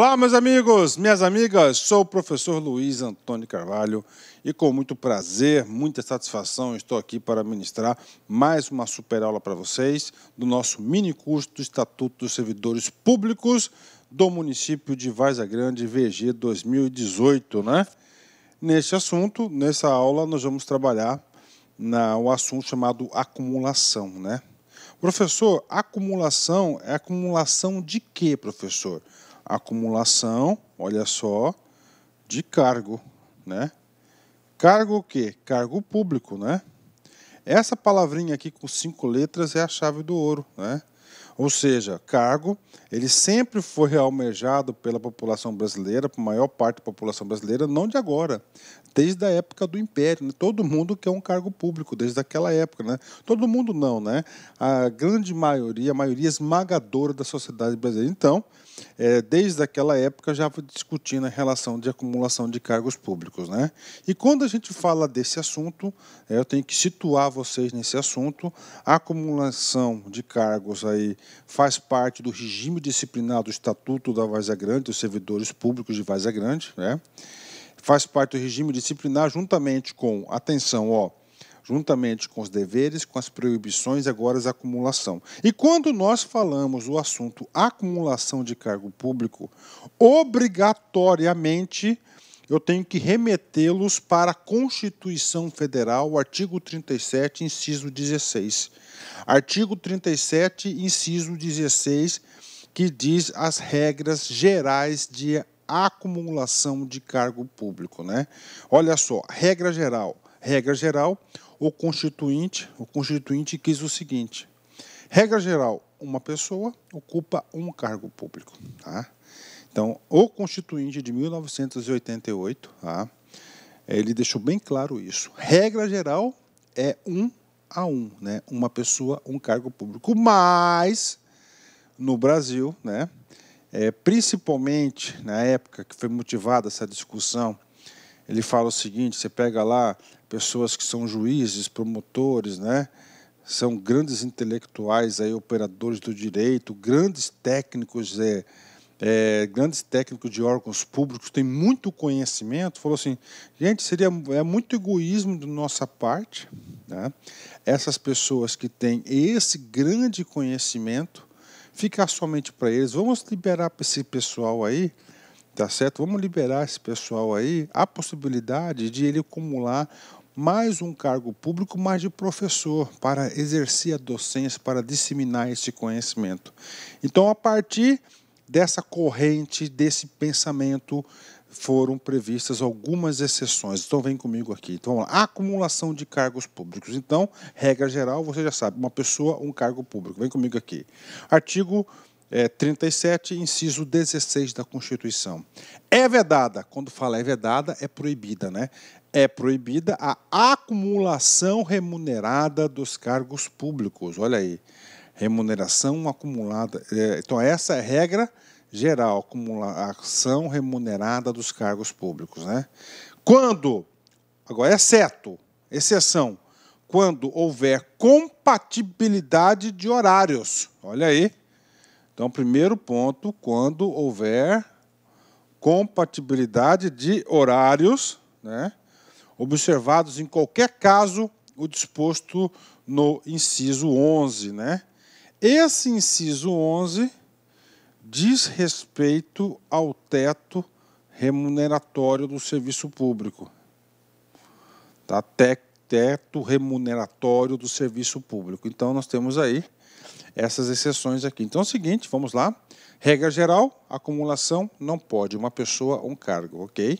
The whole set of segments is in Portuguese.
Olá, meus amigos, minhas amigas, sou o professor Luiz Antônio Carvalho e com muito prazer, muita satisfação, estou aqui para ministrar mais uma super aula para vocês do nosso mini curso do Estatuto dos Servidores Públicos do município de Vaza Grande, VG 2018, né? Neste assunto, nessa aula, nós vamos trabalhar na, um assunto chamado acumulação, né? Professor, acumulação é acumulação de quê, professor? Professor, acumulação, olha só, de cargo, né? Cargo o quê? Cargo público, né? Essa palavrinha aqui com cinco letras é a chave do ouro, né? Ou seja, cargo, ele sempre foi almejado pela população brasileira, por maior parte da população brasileira, não de agora, desde a época do Império. Né? Todo mundo quer um cargo público desde aquela época. Né? Todo mundo não, né? A grande maioria, a maioria esmagadora da sociedade brasileira. Então, é, desde aquela época já discutindo a relação de acumulação de cargos públicos. Né? E quando a gente fala desse assunto, é, eu tenho que situar vocês nesse assunto. A acumulação de cargos aí faz parte do regime disciplinar do Estatuto da Vaza Grande, dos servidores públicos de Vaza Grande. Né? faz parte do regime disciplinar juntamente com, atenção, ó, juntamente com os deveres, com as proibições e agora a acumulação. E quando nós falamos o assunto acumulação de cargo público, obrigatoriamente eu tenho que remetê-los para a Constituição Federal, artigo 37, inciso 16. Artigo 37, inciso 16, que diz as regras gerais de acumulação de cargo público, né? Olha só, regra geral, regra geral, o constituinte, o constituinte quis o seguinte: regra geral, uma pessoa ocupa um cargo público, tá? Então, o constituinte de 1988, tá? Ele deixou bem claro isso. Regra geral é um a um, né? Uma pessoa, um cargo público. Mas no Brasil, né? É, principalmente na época que foi motivada essa discussão, ele fala o seguinte: você pega lá pessoas que são juízes, promotores, né? são grandes intelectuais, aí, operadores do direito, grandes técnicos, é, é, grandes técnicos de órgãos públicos, têm muito conhecimento. Falou assim, gente, seria é muito egoísmo de nossa parte, né? essas pessoas que têm esse grande conhecimento ficar somente para eles. Vamos liberar para esse pessoal aí, tá certo? Vamos liberar esse pessoal aí a possibilidade de ele acumular mais um cargo público, mais de professor, para exercer a docência, para disseminar esse conhecimento. Então, a partir dessa corrente, desse pensamento foram previstas algumas exceções. Então vem comigo aqui. Então, vamos lá. Acumulação de cargos públicos. Então, regra geral, você já sabe, uma pessoa, um cargo público. Vem comigo aqui. Artigo é, eh, 37, inciso 16 da Constituição. É vedada, quando fala é vedada, é proibida, né? É proibida a acumulação remunerada dos cargos públicos. Olha aí. Remuneração acumulada. É, então, essa é regra geral, como a ação remunerada dos cargos públicos. Né? Quando, agora, exceto, é exceção, quando houver compatibilidade de horários. Olha aí. Então, primeiro ponto, quando houver compatibilidade de horários, né, observados em qualquer caso o disposto no inciso 11, né? Esse inciso 11 diz respeito ao teto remuneratório do serviço público. Tá? Teto remuneratório do serviço público. Então, nós temos aí essas exceções aqui. Então, é o seguinte, vamos lá. Regra geral, acumulação não pode uma pessoa um cargo, ok?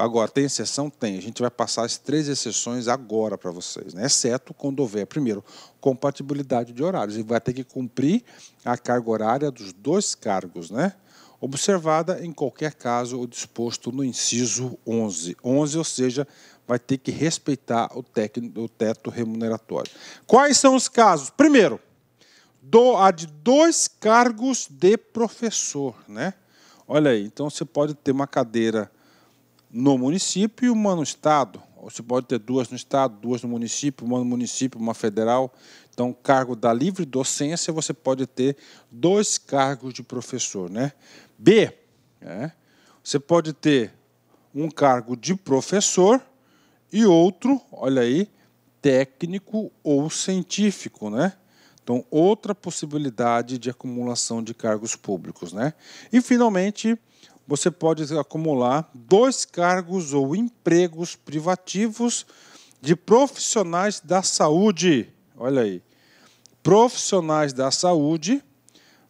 Agora, tem exceção? Tem. A gente vai passar as três exceções agora para vocês, né? exceto quando houver, primeiro, compatibilidade de horários. E vai ter que cumprir a carga horária dos dois cargos, né? observada em qualquer caso o disposto no inciso 11. 11, ou seja, vai ter que respeitar o, técnico, o teto remuneratório. Quais são os casos? Primeiro, do, a de dois cargos de professor. Né? Olha aí, então você pode ter uma cadeira no município e uma no estado. Ou se pode ter duas no estado, duas no município, uma no município, uma federal. Então, cargo da livre docência, você pode ter dois cargos de professor, né? B, é, você pode ter um cargo de professor e outro, olha aí, técnico ou científico, né? Então, outra possibilidade de acumulação de cargos públicos, né? E finalmente, você pode acumular dois cargos ou empregos privativos de profissionais da saúde. Olha aí. Profissionais da saúde,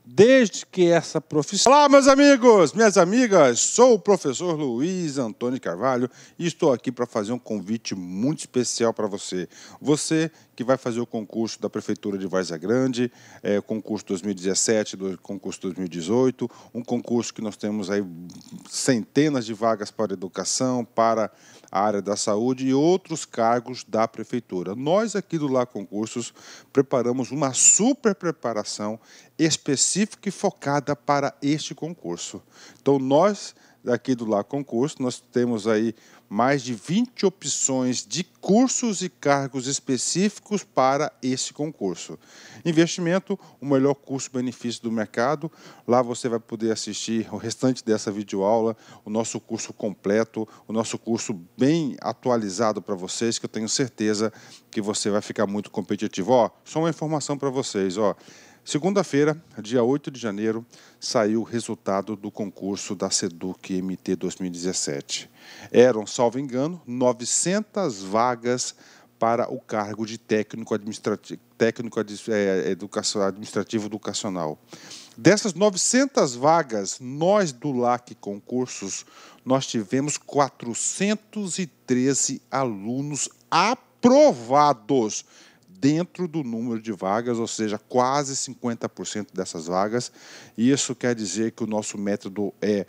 desde que essa profissão. Olá, meus amigos, minhas amigas, sou o professor Luiz Antônio Carvalho e estou aqui para fazer um convite muito especial para você. Você que vai fazer o concurso da Prefeitura de Várzea Grande, é, concurso 2017, do, concurso 2018, um concurso que nós temos aí centenas de vagas para educação, para a área da saúde e outros cargos da Prefeitura. Nós aqui do Lá Concursos preparamos uma super preparação específica e focada para este concurso. Então, nós aqui do Lá Concurso. Nós temos aí mais de 20 opções de cursos e cargos específicos para esse concurso. Investimento, o melhor custo-benefício do mercado. Lá você vai poder assistir o restante dessa videoaula, o nosso curso completo, o nosso curso bem atualizado para vocês, que eu tenho certeza que você vai ficar muito competitivo. Ó, só uma informação para vocês, ó. Segunda-feira, dia 8 de janeiro, saiu o resultado do concurso da SEDUC MT 2017. Eram, salvo engano, 900 vagas para o cargo de técnico administrativo, técnico é, educação, administrativo educacional. Dessas 900 vagas, nós do LAC Concursos, nós tivemos 413 alunos aprovados dentro do número de vagas, ou seja, quase 50% dessas vagas. E isso quer dizer que o nosso método é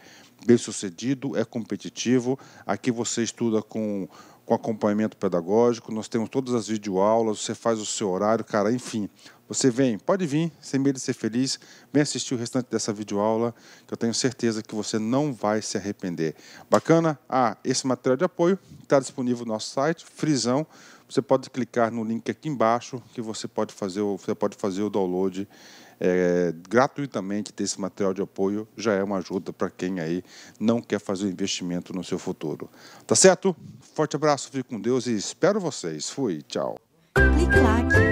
bem sucedido, é competitivo. Aqui você estuda com, com acompanhamento pedagógico, nós temos todas as videoaulas, você faz o seu horário, cara, enfim. Você vem, pode vir, sem medo de ser feliz, vem assistir o restante dessa videoaula, que eu tenho certeza que você não vai se arrepender. Bacana? Ah, esse material de apoio está disponível no nosso site, Frisão. Você pode clicar no link aqui embaixo que você pode fazer o, você pode fazer o download é, gratuitamente desse material de apoio. Já é uma ajuda para quem aí não quer fazer o investimento no seu futuro. Tá certo? Forte abraço, fique com Deus e espero vocês. Fui, tchau. Clique lá.